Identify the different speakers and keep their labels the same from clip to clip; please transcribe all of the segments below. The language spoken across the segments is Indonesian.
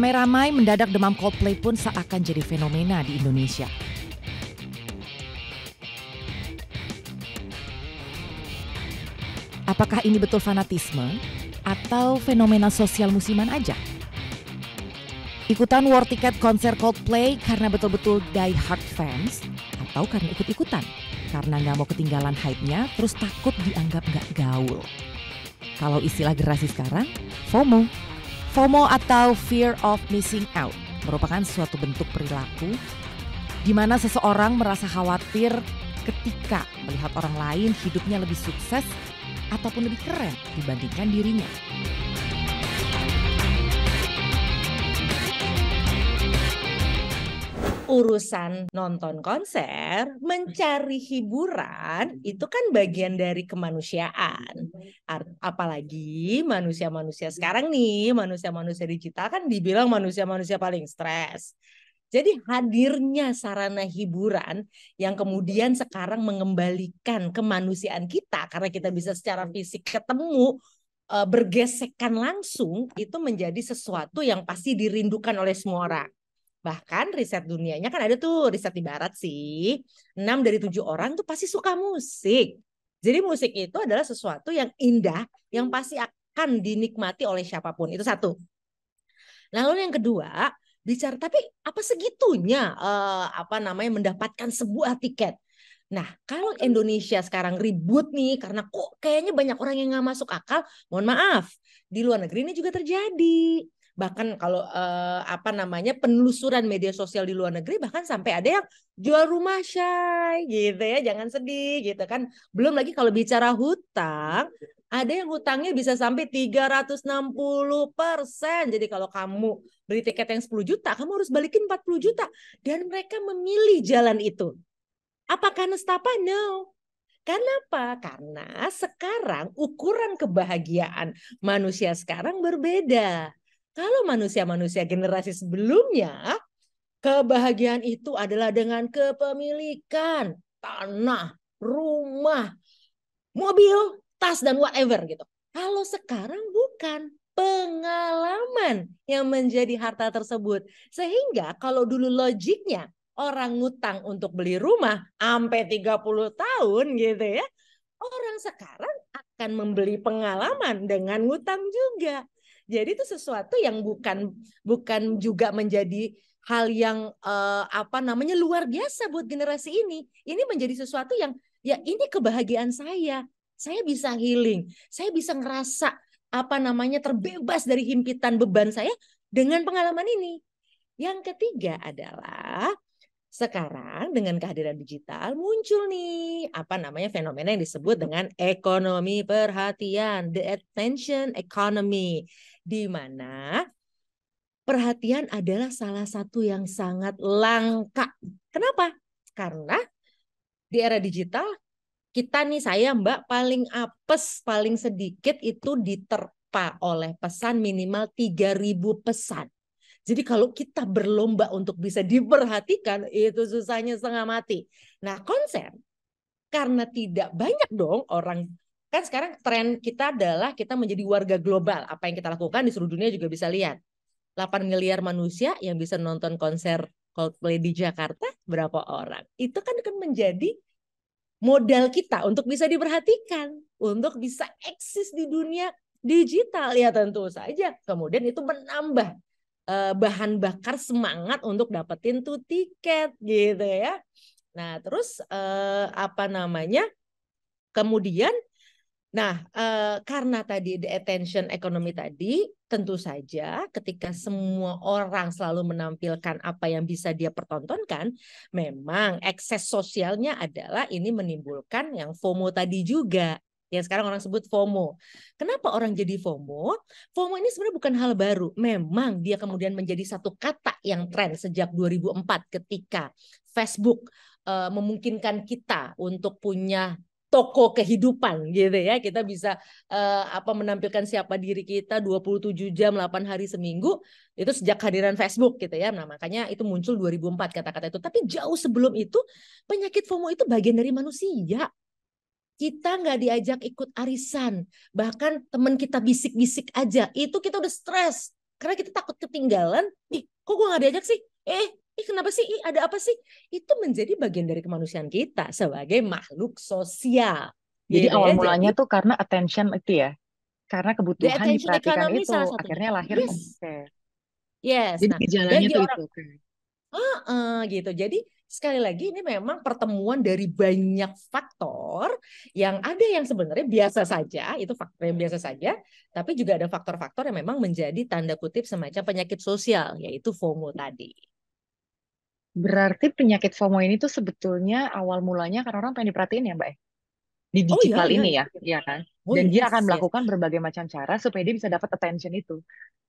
Speaker 1: Ramai-ramai mendadak demam Coldplay pun seakan jadi fenomena di Indonesia. Apakah ini betul fanatisme atau fenomena sosial musiman aja? Ikutan war tiket konser Coldplay karena betul-betul die hard fans atau karena ikut-ikutan? Karena nggak mau ketinggalan hype-nya terus takut dianggap nggak gaul. Kalau istilah generasi sekarang, FOMO FOMO atau Fear of Missing Out merupakan suatu bentuk perilaku di mana seseorang merasa khawatir ketika melihat orang lain hidupnya lebih sukses ataupun lebih keren dibandingkan dirinya.
Speaker 2: urusan nonton konser, mencari hiburan itu kan bagian dari kemanusiaan. Apalagi manusia-manusia sekarang nih, manusia-manusia digital kan dibilang manusia-manusia paling stres. Jadi hadirnya sarana hiburan yang kemudian sekarang mengembalikan kemanusiaan kita karena kita bisa secara fisik ketemu eh, bergesekan langsung itu menjadi sesuatu yang pasti dirindukan oleh semua orang. Bahkan riset dunianya kan ada tuh riset di barat sih. 6 dari 7 orang tuh pasti suka musik. Jadi musik itu adalah sesuatu yang indah yang pasti akan dinikmati oleh siapapun. Itu satu. Lalu yang kedua, bicara tapi apa segitunya uh, apa namanya mendapatkan sebuah tiket. Nah, kalau Indonesia sekarang ribut nih karena kok kayaknya banyak orang yang nggak masuk akal, mohon maaf, di luar negeri ini juga terjadi bahkan kalau eh, apa namanya penelusuran media sosial di luar negeri bahkan sampai ada yang jual rumah syai gitu ya jangan sedih gitu kan belum lagi kalau bicara hutang ada yang hutangnya bisa sampai 360 persen. Jadi kalau kamu beli tiket yang 10 juta, kamu harus balikin 40 juta. Dan mereka memilih jalan itu. apakah nestapa? No. Karena apa? Karena sekarang ukuran kebahagiaan manusia sekarang berbeda. Kalau manusia-manusia generasi sebelumnya, kebahagiaan itu adalah dengan kepemilikan tanah, rumah, mobil, tas dan whatever gitu. Kalau sekarang bukan pengalaman yang menjadi harta tersebut. Sehingga kalau dulu logiknya orang ngutang untuk beli rumah sampai 30 tahun gitu ya. Orang sekarang akan membeli pengalaman dengan ngutang juga. Jadi itu sesuatu yang bukan bukan juga menjadi hal yang uh, apa namanya luar biasa buat generasi ini. Ini menjadi sesuatu yang ya ini kebahagiaan saya. Saya bisa healing, saya bisa ngerasa apa namanya terbebas dari himpitan beban saya dengan pengalaman ini. Yang ketiga adalah sekarang dengan kehadiran digital muncul nih apa namanya fenomena yang disebut dengan ekonomi perhatian, the attention economy, di mana perhatian adalah salah satu yang sangat langka. Kenapa? Karena di era digital kita nih saya Mbak paling apes, paling sedikit itu diterpa oleh pesan minimal 3000 pesan. Jadi kalau kita berlomba untuk bisa diperhatikan itu susahnya setengah mati. Nah konser karena tidak banyak dong orang kan sekarang tren kita adalah kita menjadi warga global. Apa yang kita lakukan di seluruh dunia juga bisa lihat. 8 miliar manusia yang bisa nonton konser Coldplay di Jakarta berapa orang. Itu kan akan menjadi modal kita untuk bisa diperhatikan, untuk bisa eksis di dunia digital ya tentu saja. Kemudian itu menambah uh, bahan bakar semangat untuk dapetin tuh tiket gitu ya. Nah, terus uh, apa namanya? Kemudian Nah, uh, karena tadi the attention economy tadi, tentu saja ketika semua orang selalu menampilkan apa yang bisa dia pertontonkan, memang ekses sosialnya adalah ini menimbulkan yang FOMO tadi juga yang sekarang orang sebut FOMO. Kenapa orang jadi FOMO? FOMO ini sebenarnya bukan hal baru. Memang dia kemudian menjadi satu kata yang tren sejak 2004 ketika Facebook uh, memungkinkan kita untuk punya toko kehidupan gitu ya. Kita bisa uh, apa menampilkan siapa diri kita 27 jam 8 hari seminggu itu sejak kehadiran Facebook gitu ya. Nah, makanya itu muncul 2004 kata-kata itu. Tapi jauh sebelum itu penyakit FOMO itu bagian dari manusia kita nggak diajak ikut arisan, bahkan teman kita bisik-bisik aja, itu kita udah stres karena kita takut ketinggalan. Ih, kok gue nggak diajak sih? Eh, ih kenapa sih? Ih, ada apa sih? Itu menjadi bagian dari kemanusiaan kita sebagai makhluk sosial. Jadi yeah, awal mulanya jadi,
Speaker 3: tuh karena attention itu ya, karena kebutuhan diperhatikan itu akhirnya lahir yes. Okay.
Speaker 2: Yes. Jadi nah, gejalanya tuh orang, itu. Uh, uh, gitu. Jadi sekali lagi ini memang pertemuan dari banyak faktor yang ada yang sebenarnya biasa saja, itu faktor yang biasa saja, tapi juga ada faktor-faktor yang memang menjadi tanda kutip semacam penyakit sosial, yaitu FOMO tadi.
Speaker 3: Berarti penyakit FOMO ini tuh sebetulnya awal mulanya karena orang pengen diperhatiin ya Mbak? Ya? Di digital oh, iya, iya. ini iya. ya, iya kan? Oh, Dan yes, dia iya akan melakukan yes. berbagai macam cara supaya dia bisa dapat attention itu.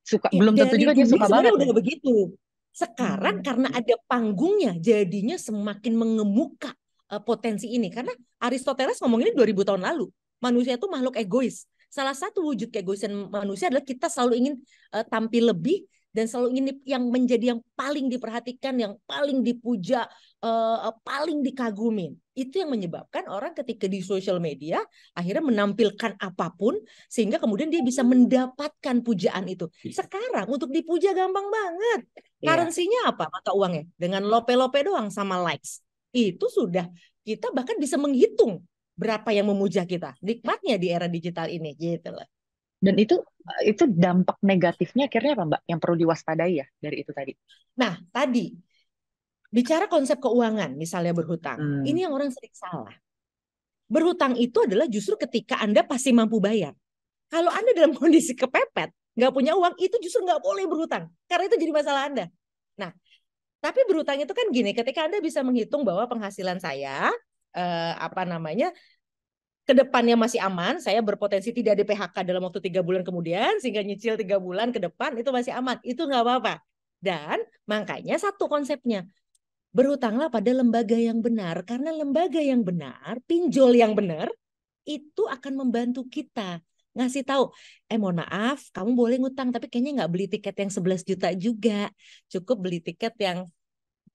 Speaker 3: Suka ya, belum tentu juga dia suka banget. Udah ya. begitu
Speaker 2: sekarang hmm. karena ada panggungnya jadinya semakin mengemuka uh, potensi ini karena Aristoteles ngomong ini 2000 tahun lalu. Manusia itu makhluk egois. Salah satu wujud keegoisan manusia adalah kita selalu ingin uh, tampil lebih, dan selalu ini yang menjadi yang paling diperhatikan, yang paling dipuja, uh, paling dikagumin. Itu yang menyebabkan orang ketika di sosial media akhirnya menampilkan apapun sehingga kemudian dia bisa mendapatkan pujaan itu. Iya. Sekarang untuk dipuja gampang banget. Karensinya iya. apa mata uangnya? Dengan lope-lope doang sama likes. Itu sudah kita bahkan bisa
Speaker 3: menghitung berapa yang memuja kita. Nikmatnya di era digital ini gitu loh. Dan itu itu dampak negatifnya akhirnya apa Mbak yang perlu diwaspadai ya dari itu tadi? Nah, tadi bicara konsep keuangan misalnya berhutang. Hmm. Ini
Speaker 2: yang orang sering salah. Berhutang itu adalah justru ketika Anda pasti mampu bayar. Kalau Anda dalam kondisi kepepet, nggak punya uang, itu justru nggak boleh berhutang. Karena itu jadi masalah Anda. Nah, tapi berhutang itu kan gini, ketika Anda bisa menghitung bahwa penghasilan saya eh, apa namanya kedepannya masih aman, saya berpotensi tidak di PHK dalam waktu tiga bulan kemudian, sehingga nyicil tiga bulan ke depan itu masih aman, itu nggak apa-apa. Dan makanya satu konsepnya, berhutanglah pada lembaga yang benar, karena lembaga yang benar, pinjol yang benar, itu akan membantu kita ngasih tahu, eh mohon maaf, kamu boleh ngutang, tapi kayaknya nggak beli tiket yang 11 juta juga, cukup beli tiket yang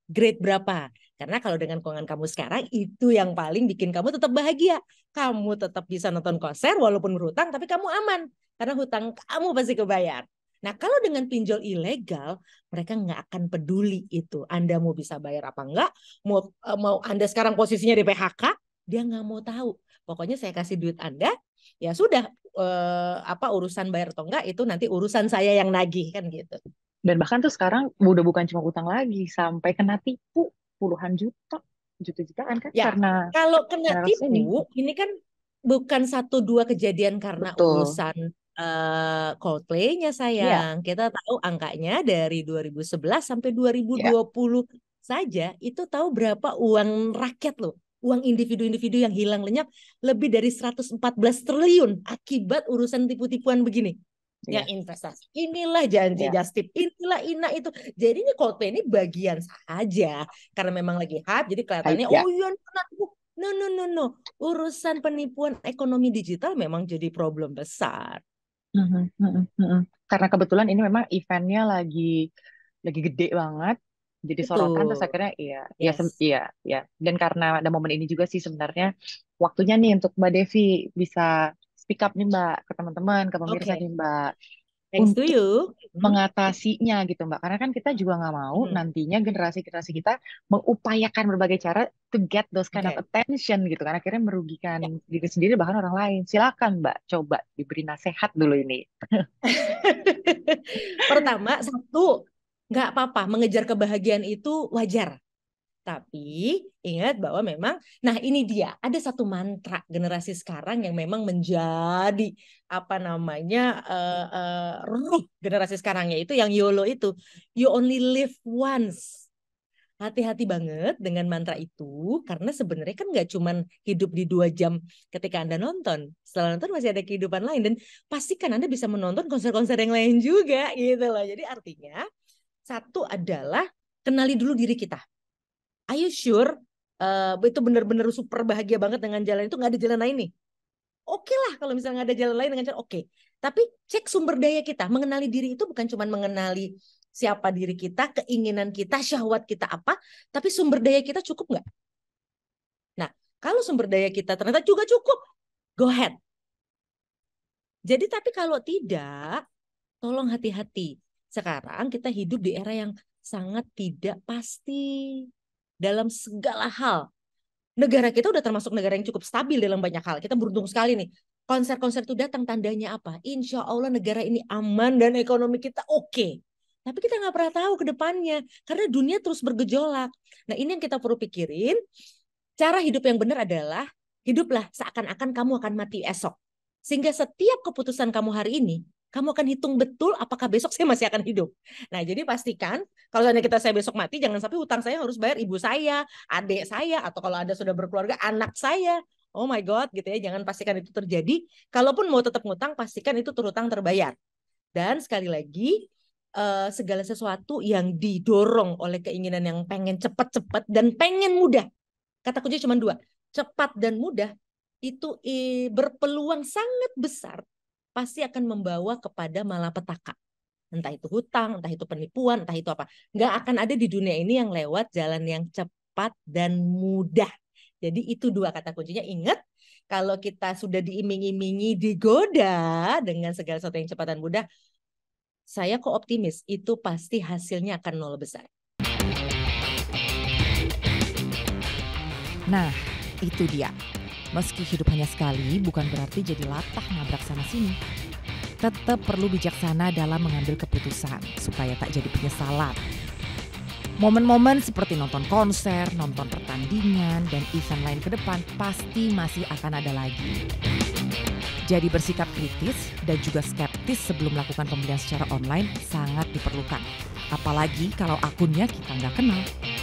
Speaker 2: grade berapa. Karena kalau dengan keuangan kamu sekarang itu yang paling bikin kamu tetap bahagia. Kamu tetap bisa nonton konser walaupun berhutang tapi kamu aman karena hutang kamu pasti kebayar. Nah, kalau dengan pinjol ilegal, mereka nggak akan peduli itu. Anda mau bisa bayar apa enggak, mau eh, mau Anda sekarang posisinya di PHK, dia nggak mau tahu. Pokoknya saya kasih duit Anda, ya sudah eh, apa urusan bayar atau enggak itu nanti urusan saya yang nagih kan
Speaker 3: gitu. Dan bahkan tuh sekarang udah bukan cuma utang lagi, sampai kena tipu puluhan juta juta-jutaan kan ya. karena
Speaker 2: kalau kena tipu ini. ini kan bukan satu dua kejadian karena Betul. urusan uh, Coldplay-nya iya. sayang. Ya. Kita tahu angkanya dari 2011 sampai 2020 ya. saja itu tahu berapa uang rakyat loh. Uang individu-individu yang hilang lenyap lebih dari 114 triliun akibat urusan tipu-tipuan begini yeah. yang investasi. Inilah janji yeah. Just inilah Ina itu. Jadi ini Coldplay ini bagian saja karena memang lagi hype jadi kelihatannya hype, yeah. oh iya anakku. No no no no. Urusan penipuan ekonomi digital memang jadi problem besar.
Speaker 3: Mm -hmm, mm -hmm. Karena kebetulan ini memang eventnya lagi lagi gede banget jadi sorotan terus akhirnya iya, iya yes. iya iya iya dan karena ada momen ini juga sih sebenarnya waktunya nih untuk Mbak Devi bisa speak up nih Mbak ke teman-teman, ke pemirsa okay. nih Mbak. Thanks untuk you. mengatasinya gitu Mbak. Karena kan kita juga nggak mau hmm. nantinya generasi-generasi kita mengupayakan berbagai cara to get those kind okay. of attention gitu. Karena akhirnya merugikan yeah. diri sendiri bahkan orang lain. Silakan Mbak, coba diberi nasihat dulu ini. Pertama, satu nggak apa-apa mengejar
Speaker 2: kebahagiaan itu wajar tapi ingat bahwa memang, nah ini dia, ada satu mantra generasi sekarang yang memang menjadi apa namanya uh, eh, uh, eh, ruh generasi sekarang yaitu yang YOLO itu, you only live once. Hati-hati banget dengan mantra itu karena sebenarnya kan nggak cuman hidup di dua jam ketika anda nonton, setelah nonton masih ada kehidupan lain dan pastikan anda bisa menonton konser-konser yang lain juga gitu loh. Jadi artinya satu adalah kenali dulu diri kita are you sure uh, itu benar-benar super bahagia banget dengan jalan itu nggak ada jalan lain nih oke okay lah kalau misalnya nggak ada jalan lain dengan cara oke okay. tapi cek sumber daya kita mengenali diri itu bukan cuma mengenali siapa diri kita keinginan kita syahwat kita apa tapi sumber daya kita cukup nggak nah kalau sumber daya kita ternyata juga cukup go ahead jadi tapi kalau tidak tolong hati-hati sekarang kita hidup di era yang sangat tidak pasti dalam segala hal. Negara kita udah termasuk negara yang cukup stabil dalam banyak hal. Kita beruntung sekali nih. Konser-konser itu datang tandanya apa? Insya Allah negara ini aman dan ekonomi kita oke. Okay. Tapi kita nggak pernah tahu ke depannya karena dunia terus bergejolak. Nah ini yang kita perlu pikirin. Cara hidup yang benar adalah hiduplah seakan-akan kamu akan mati esok. Sehingga setiap keputusan kamu hari ini kamu akan hitung betul apakah besok saya masih akan hidup. Nah, jadi pastikan kalau misalnya kita saya besok mati, jangan sampai hutang saya harus bayar ibu saya, adik saya, atau kalau anda sudah berkeluarga, anak saya. Oh my God, gitu ya. Jangan pastikan itu terjadi. Kalaupun mau tetap ngutang, pastikan itu terutang terbayar. Dan sekali lagi, uh, segala sesuatu yang didorong oleh keinginan yang pengen cepat-cepat dan pengen mudah. Kata kunci cuma dua, cepat dan mudah itu berpeluang sangat besar pasti akan membawa kepada malapetaka. Entah itu hutang, entah itu penipuan, entah itu apa. Nggak akan ada di dunia ini yang lewat jalan yang cepat dan mudah. Jadi itu dua kata kuncinya. Ingat, kalau kita sudah diiming-imingi, digoda dengan segala sesuatu yang cepat dan mudah, saya kok optimis itu pasti hasilnya akan nol besar.
Speaker 1: Nah, itu dia Meski hidup hanya sekali, bukan berarti jadi latah nabrak sana sini. Tetap perlu bijaksana dalam mengambil keputusan, supaya tak jadi penyesalan. Momen-momen seperti nonton konser, nonton pertandingan, dan event lain ke depan pasti masih akan ada lagi. Jadi bersikap kritis dan juga skeptis sebelum melakukan pembelian secara online sangat diperlukan. Apalagi kalau akunnya kita nggak kenal.